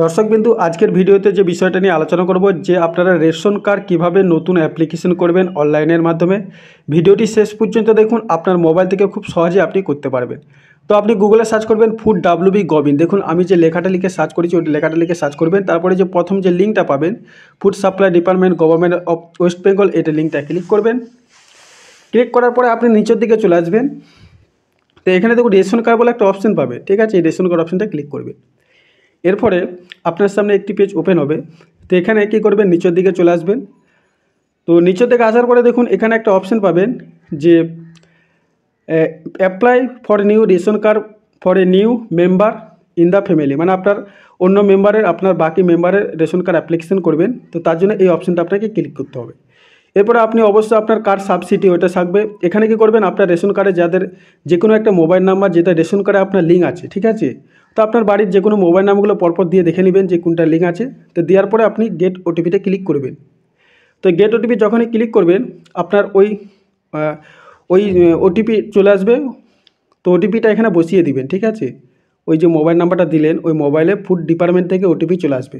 দর্শক বিন্দু আজকের ভিডিওতে যে বিষয়টা নিয়ে আলোচনা করব যে আপনারা রেশন কার্ড কীভাবে নতুন অ্যাপ্লিকেশন করবেন অনলাইনের মাধ্যমে ভিডিওটি শেষ পর্যন্ত দেখুন আপনার মোবাইল থেকে খুব সহজে আপনি করতে পারবেন তো আপনি গুগলে সার্চ করবেন ফুড ডাব্লুবি গবিন দেখুন আমি যে লেখাটা লিখে সার্চ করেছি ওই লেখাটা লিখে সার্চ করবেন তারপরে যে প্রথম যে লিঙ্কটা পাবেন food supply department government of West Bengal এটা লিঙ্কটা ক্লিক করবেন ক্লিক করার পরে আপনি নিচের দিকে চলে আসবেন তো এখানে দেখুন রেশন কার্ড বলে একটা অপশন পাবে ঠিক আছে এই রেশন কার্ড অপশনটা ক্লিক করবেন এরপরে আপনার সামনে একটি পেজ ওপেন হবে তো এখানে কী করবেন নিচের দিকে চলে আসবেন তো নিচের দিকে আসার পরে দেখুন এখানে একটা অপশান পাবেন যে apply for new ration card for a new member in the family মানে আপনার অন্য মেম্বারের আপনার বাকি মেম্বারের রেশন কার্ড অ্যাপ্লিকেশন করবেন তো তার জন্য এই অপশানটা আপনাকে ক্লিক করতে হবে এরপরে আপনি অবশ্যই আপনার কার্ড সাবসিডি ওটা থাকবে এখানে কি করবেন আপনার রেশন কার্ডে যাদের যে কোনো একটা মোবাইল নাম্বার যেটা রেশন কার্ডে আপনার লিঙ্ক আছে ঠিক আছে তো আপনার বাড়ির যে কোনো মোবাইল নামগুলো পরপর দিয়ে দেখে নেবেন যে কোনটা লিঙ্ক আছে তো দেওয়ার পরে আপনি গেট ওটিপিতে ক্লিক করবেন তো গেট ওটিপি যখনই ক্লিক করবেন আপনার ওই ওই ওটিপি চলে আসবে তো ওটিপিটা এখানে বসিয়ে দিবেন ঠিক আছে ওই যে মোবাইল নাম্বারটা দিলেন ওই মোবাইলে ফুড ডিপার্টমেন্ট থেকে ওটিপি চলে আসবে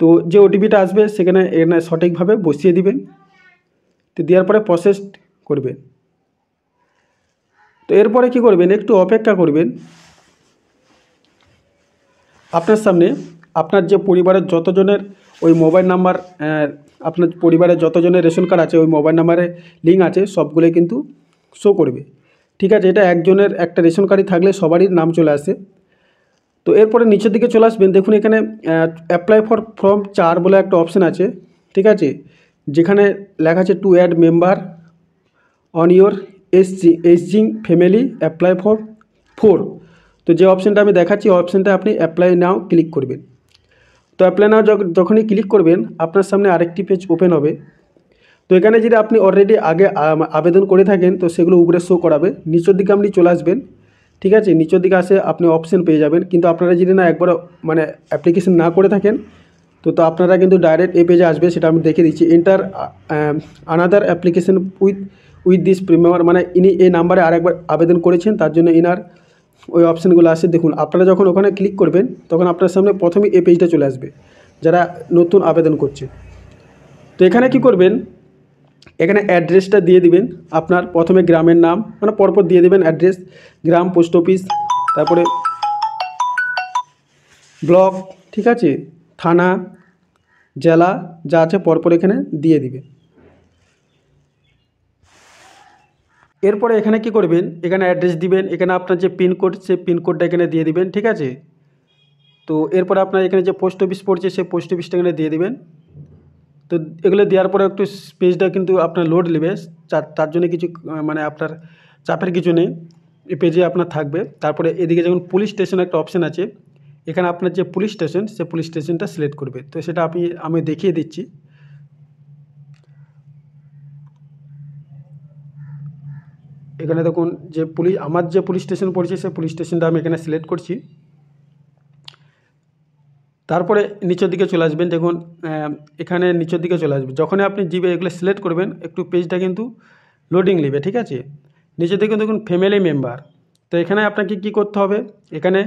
তো যে ওটিপিটা আসবে সেখানে এখানে সঠিকভাবে বসিয়ে দিবেন তো দেওয়ার পরে প্রসেস করবেন তো এরপরে কি করবেন একটু অপেক্ষা করবেন আপনার সামনে আপনার যে পরিবারের যতজনের ওই মোবাইল নাম্বার আপনার পরিবারের যতজনের রেশন কার্ড আছে ওই মোবাইল নাম্বারে লিঙ্ক আছে সবগুলোই কিন্তু শো করবে ঠিক আছে এটা একজনের একটা রেশন কার্ডই থাকলে সবারই নাম চলে আসে তো এরপরে নিচের দিকে চলে আসবেন দেখুন এখানে অ্যাপ্লাই ফর ফর্ম চার বলে একটা অপশান আছে ঠিক আছে যেখানে লেখা আছে to add member on your এসজি এসজিং ফ্যামিলি অ্যাপ্লাই ফর ফোর তো যে অপশানটা আমি দেখাচ্ছি অপশানটা আপনি অ্যাপ্লাই নাও ক্লিক করবেন তো অ্যাপ্লাই নাও যখনই ক্লিক করবেন আপনার সামনে আরেকটি পেজ ওপেন হবে তো এখানে যদি আপনি অলরেডি আগে আবেদন করে থাকেন তো সেগুলো উপরে শো করাবে নিচের দিকে আপনি চলে আসবেন ঠিক আছে নিচের দিকে আসে আপনি অপশান পেয়ে যাবেন কিন্তু আপনারা যদি না একবার মানে অ্যাপ্লিকেশন না করে থাকেন তো তো আপনারা কিন্তু ডাইরেক্ট এই পেজে আসবে সেটা আমি দেখে দিচ্ছি enter another application with with this premier মানে ইনি এই নাম্বারে আরেকবার আবেদন করেছেন তার জন্য ইনার ওই অপশানগুলো আসে দেখুন আপনারা যখন ওখানে ক্লিক করবেন তখন আপনার সামনে প্রথমে এই পেজটা চলে আসবে যারা নতুন আবেদন করছে তো এখানে কি করবেন এখানে অ্যাড্রেসটা দিয়ে দিবেন আপনার প্রথমে গ্রামের নাম মানে পরপর দিয়ে দেবেন অ্যাড্রেস গ্রাম পোস্ট অফিস তারপরে ব্লক ঠিক আছে থানা জেলা যা আছে পরপর এখানে দিয়ে দিবেন এরপরে এখানে কি করবেন এখানে অ্যাড্রেস দিবেন এখানে আপনার যে পিনকোড সে পিনকোডটা এখানে দিয়ে দিবেন ঠিক আছে তো এরপরে আপনার এখানে যে পোস্ট অফিস পড়ছে সে পোস্ট অফিসটা এখানে দিয়ে দিবেন তো এগুলো দেওয়ার পরে একটু পেজটা কিন্তু আপনার লোড নেবে তার জন্য কিছু মানে আপনার চাপের কিছু নেই এই পেজে আপনার থাকবে তারপরে এদিকে যখন পুলিশ স্টেশন একটা অপশান আছে এখানে আপনার যে পুলিশ স্টেশন সে পুলিশ স্টেশনটা সিলেক্ট করবে তো সেটা আপনি আমি দেখিয়ে দিচ্ছি এখানে দেখুন যে পুলিশ আমার যে পুলিশ স্টেশন পড়ছে সেই পুলিশ স্টেশনটা আমি এখানে সিলেক্ট করছি তারপরে নিচের দিকে চলে আসবেন দেখুন এখানে নিচের দিকে চলে আসবে যখনই আপনি জিবে এগুলো সিলেক্ট করবেন একটু পেজটা কিন্তু লোডিং নেবে ঠিক আছে নিচের দিকে দেখুন ফ্যামিলি মেম্বার তো এখানে আপনাকে কি করতে হবে এখানে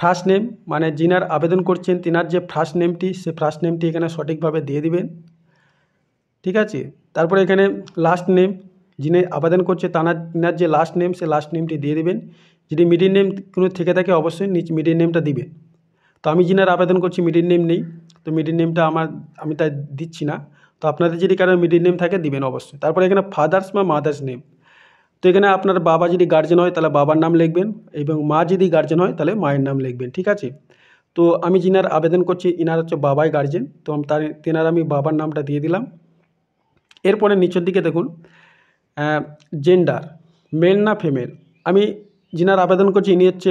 ফার্স্ট নেম মানে যিনার আবেদন করছেন তিনার যে ফার্স্ট নেমটি সে ফার্স্ট নেমটি এখানে সঠিকভাবে দিয়ে দিবেন ঠিক আছে তারপরে এখানে লাস্ট নেম যিনি আবেদন করছে তানার যে লাস্ট নেম সে লাস্ট নেমটি দিয়ে দেবেন যদি মিডিল নেম কোনো থেকে থাকে অবশ্যই নিচে মিডিল নেমটা দিবে তো আমি যিনার আবেদন করছি মিডিল নেম নেই তো মিডিল নেমটা আমার আমি তাই দিচ্ছি না তো আপনাদের যদি কারো মিডিল নেম থাকে দিবেন অবশ্যই তারপরে এখানে ফাদার্স বা মাদার্স নেম তো এখানে আপনার বাবা যদি গার্জেন হয় তাহলে বাবার নাম লিখবেন এবং মা যদি গার্জেন হয় তাহলে মায়ের নাম লিখবেন ঠিক আছে তো আমি যিনার আবেদন করছি ইনার হচ্ছে বাবাই গার্জেন তো তার তেনার আমি বাবার নামটা দিয়ে দিলাম এরপরে নিচের দিকে দেখুন জেন্ডার মেল না ফিমেল আমি যিনার আবেদন করছি ইনি হচ্ছে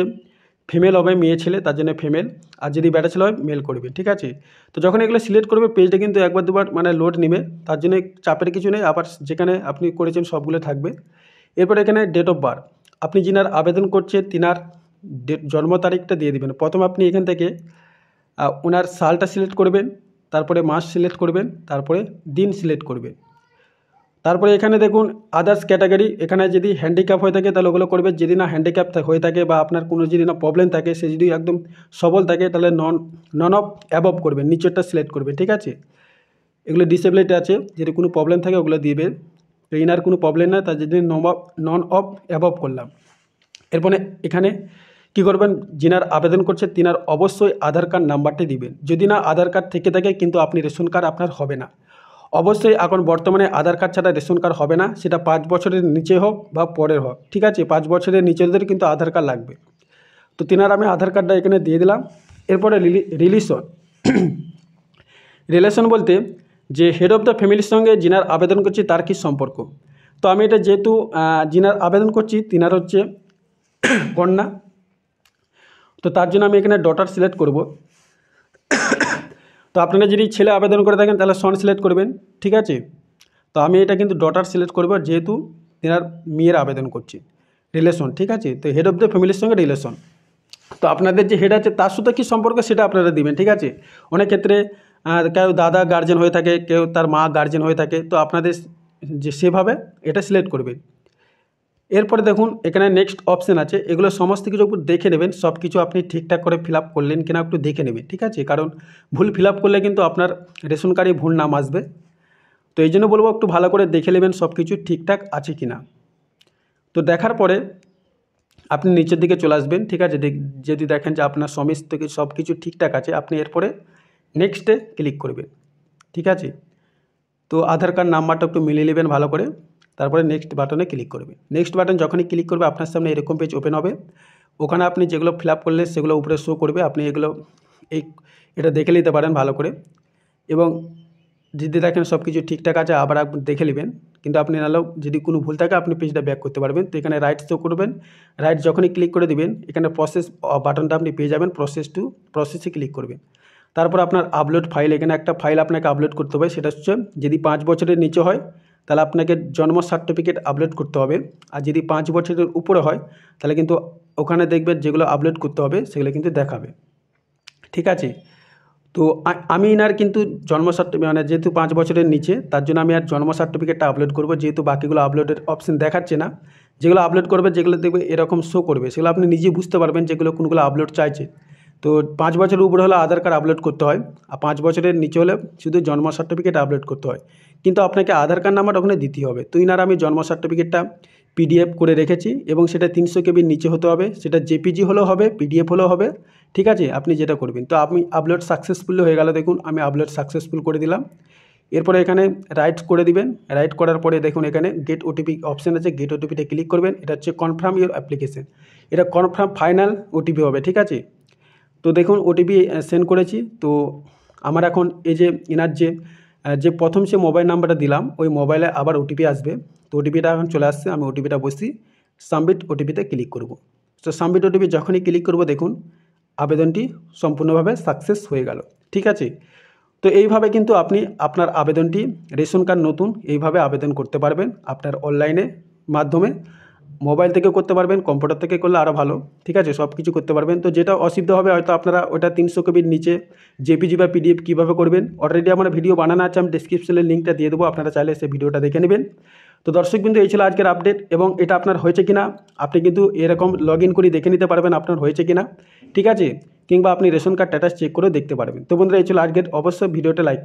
ফিমেল হবে মেয়ে ছেলে তার জন্য ফিমেল আর যদি ব্যাটা ছেলে হয় মেল করবে ঠিক আছে তো যখন এগুলো সিলেক্ট করবে পেজটা কিন্তু একবার দুবার মানে লোড নেবে তার জন্য চাপের কিছু নেই আবার যেখানে আপনি করেছেন সবগুলো থাকবে এরপর এখানে ডেট অফ বার্থ আপনি যিনার আবেদন করছে তিনার জন্ম তারিখটা দিয়ে দেবেন প্রথম আপনি এখান থেকে ওনার সালটা সিলেক্ট করবেন তারপরে মাস সিলেক্ট করবেন তারপরে দিন সিলেক্ট করবেন তারপরে এখানে দেখুন আদার্স ক্যাটাগরি এখানে যদি হ্যান্ডিক্যাপ হয়ে থাকে তাহলে ওগুলো করবে যদি না হ্যান্ডিক্যাপ হয়ে থাকে বা আপনার কোনো যদি না প্রবলেম থাকে সে যদি একদম সবল থাকে তাহলে নন নন অফ অ্যাবভ করবে নিচেরটা সিলেক্ট করবে ঠিক আছে এগুলো ডিসেবিলিটি আছে যদি কোনো প্রবলেম থাকে ওগুলো দিবে ইনার কোনো প্রবলেম নয় তার যদি নন অফ অ্যাবভ করলাম এরপরে এখানে কি করবেন যিনার আবেদন করছে তিনার অবশ্যই আধার কার্ড নাম্বারটি দিবেন যদি না আধার কার্ড থেকে থাকে কিন্তু আপনি রেশন কার্ড আপনার হবে না অবশ্যই এখন বর্তমানে আধার কার্ড ছাড়া রেশন কার্ড হবে না সেটা পাঁচ বছরের নিচে হোক বা পরের হোক ঠিক আছে পাঁচ বছরের নিচেদের কিন্তু আধার কার্ড লাগবে তো তেনার আমি আধার কার্ডটা এখানে দিয়ে দিলাম এরপরে রিলেশন রিলেশন বলতে যে হেড অফ দ্য ফ্যামিলির সঙ্গে যিনার আবেদন করছি তার কি সম্পর্ক তো আমি এটা যেহেতু যিনার আবেদন করছি তিনার হচ্ছে কন্যা তো তার জন্য আমি এখানে ডটার সিলেক্ট করব তো আপনারা যদি ছেলে আবেদন করে থাকেন তাহলে সন সিলেক্ট করবেন ঠিক আছে তো আমি এটা কিন্তু ডটার সিলেক্ট করব যেহেতু তেনার মেয়ের আবেদন করছি রিলেশন ঠিক আছে তো হেড অফ দ্য ফ্যামিলির সঙ্গে রিলেশন তো আপনাদের যে হেড আছে তার সাথে কী সম্পর্ক সেটা আপনারা দিবেন ঠিক আছে অনেক ক্ষেত্রে কেউ দাদা গার্জেন হয়ে থাকে কেউ তার মা গার্জেন হয়ে থাকে তো আপনাদের যে সেভাবে এটা সিলেক্ট করবেন এরপরে দেখুন এখানে নেক্সট অপশান আছে এগুলো সমস্ত কিছু দেখে নেবেন সব কিছু আপনি ঠিকঠাক করে ফিল করলেন কিনা একটু দেখে নেবেন ঠিক আছে কারণ ভুল ফিল করলে কিন্তু আপনার রেশন কার্ডে ভুল নাম আসবে তো এই জন্য বলবো একটু ভালো করে দেখে নেবেন সব কিছু ঠিকঠাক আছে কি না তো দেখার পরে আপনি নিচের দিকে চলে আসবেন ঠিক আছে যদি দেখেন যে আপনার সমস্ত সব কিছু ঠিকঠাক আছে আপনি এরপরে নেক্সটে ক্লিক করবেন ঠিক আছে তো আধার কার্ড নাম্বারটা একটু মিলিয়ে নেবেন ভালো করে তারপরে নেক্সট বাটনে ক্লিক করবে নেক্সট বাটন যখনই ক্লিক করবে আপনার সামনে এরকম পেজ ওপেন হবে ওখানে আপনি যেগুলো ফিল আপ করলে সেগুলো উপরে শো করবে আপনি এগুলো এই এটা দেখে নিতে পারেন ভালো করে এবং যদি দেখেন সব কিছু ঠিকঠাক আছে আবার দেখে নেবেন কিন্তু আপনি নাহলেও যদি কোনো ভুল থাকে আপনি পেজটা ব্যাক করতে পারবেন তো এখানে রাইট শো করবেন রাইট যখনই ক্লিক করে দিবেন এখানে প্রসেস বাটনটা আপনি পেয়ে যাবেন প্রসেস টু প্রসেসে ক্লিক করবেন তারপর আপনার আপলোড ফাইল এখানে একটা ফাইল আপনাকে আপলোড করতে হবে সেটা হচ্ছে যদি পাঁচ বছরের নিচে হয় তাহলে আপনাকে জন্ম সার্টিফিকেট আপলোড করতে হবে আর যদি পাঁচ বছরের উপরে হয় তাহলে কিন্তু ওখানে দেখবেন যেগুলো আপলোড করতে হবে সেগুলো কিন্তু দেখাবে ঠিক আছে তো আমি এনার কিন্তু জন্ম সার্টিফিকেট মানে যেহেতু পাঁচ বছরের নিচে তার জন্য আমি আর জন্ম সার্টিফিকেটটা আপলোড করব যেহেতু বাকিগুলো আপলোডের অপশন দেখাচ্ছে না যেগুলো আপলোড করবে যেগুলো দেখবে এরকম শো করবে সেগুলো আপনি নিজে বুঝতে পারবেন যেগুলো কোনগুলো আপলোড চাইছে তো পাঁচ বছরের উপরে হলে আধার কার্ড আপলোড করতে হয় আর পাঁচ বছরের নিচে হলে শুধু জন্ম সার্টিফিকেট আপলোড করতে হয় কিন্তু আপনাকে আধার কার্ড নাম্বার ওখানে দিতে হবে তুই না আমি জন্ম সার্টিফিকেটটা পিডিএফ করে রেখেছি এবং সেটা তিনশো কেবির নিচে হতে হবে সেটা জেপিজি হলেও হবে পিডিএফ হলেও হবে ঠিক আছে আপনি যেটা করবেন তো আপনি আপলোড সাকসেসফুল হয়ে গেল দেখুন আমি আপলোড সাকসেসফুল করে দিলাম এরপরে এখানে রাইট করে দিবেন রাইট করার পরে দেখুন এখানে গেট ওটিপি অপশান আছে গেট ওটিপিটা ক্লিক করবেন এটা হচ্ছে কনফার্ম ইউর অ্যাপ্লিকেশন এটা কনফার্ম ফাইনাল ওটিপি হবে ঠিক আছে তো দেখুন ওটিপি সেন্ড করেছি তো আমার এখন এই যে এনার যে যে প্রথম সে মোবাইল নাম্বারটা দিলাম ওই মোবাইলে আবার ওটিপি আসবে তো ওটিপিটা এখন চলে আসছে আমি ওটিপিটা বসি সাবমিট ওটিপিতে ক্লিক করব তো সাবমিট ওটিপি যখনই ক্লিক করব দেখুন আবেদনটি সম্পূর্ণভাবে সাকসেস হয়ে গেল ঠিক আছে তো এইভাবে কিন্তু আপনি আপনার আবেদনটি রেশন কার্ড নতুন এইভাবে আবেদন করতে পারবেন আপনার অনলাইনে মাধ্যমে মোবাইল থেকে করতে পারবেন কম্পিউটার থেকে করলে আরও ভালো ঠিক আছে সব কিছু করতে পারবেন তো যেটা অসিদ্ধ হবে হয়তো আপনারা ওটা তিনশো কপির নিচে জেপিজি বা পিডিএফ কীভাবে করবেন অলরেডি আমার ভিডিও বানানো আছে আমি ডিসক্রিপশনের লিঙ্কটা দিয়ে দেবো আপনারা চাইলে সে ভিডিওটা দেখে নেবেন তো দর্শকবিন্দু এই ছিল আজকের আপডেট এবং এটা আপনার হয়েছে কিনা আপনি কিন্তু এরকম লগ ইন করে দেখে নিতে পারবেন আপনার হয়েছে কিনা ঠিক আছে কিংবা আপনি রেশন কার্ড স্ট্যাটাস চেক করে দেখতে পারবেন তো বন্ধুরা এই ছিল আজকের অবশ্যই ভিডিওটা লাইক